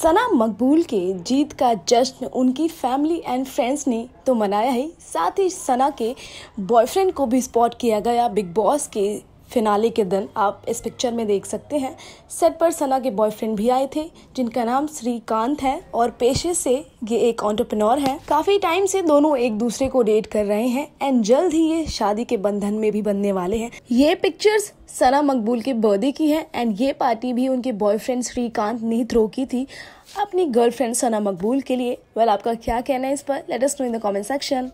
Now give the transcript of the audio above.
सना मकबूल के जीत का जश्न उनकी फैमिली एंड फ्रेंड्स ने तो मनाया ही साथ ही सना के बॉयफ्रेंड को भी स्पॉट किया गया बिग बॉस के फिनाले के दिन आप इस पिक्चर में देख सकते हैं सेट पर सना के बॉयफ्रेंड भी आए थे जिनका नाम श्रीकांत है और पेशे से ये एक ऑन्टरप्रनोर है काफी टाइम से दोनों एक दूसरे को डेट कर रहे हैं एंड जल्द ही ये शादी के बंधन में भी बनने वाले हैं ये पिक्चर्स सना मकबूल के बर्थडे की है एंड ये पार्टी भी उनके बॉयफ्रेंड श्रीकांत ने थ्रो की थी अपनी गर्लफ्रेंड सना मकबूल के लिए वेल आपका क्या कहना है इस पर latest know in the comment section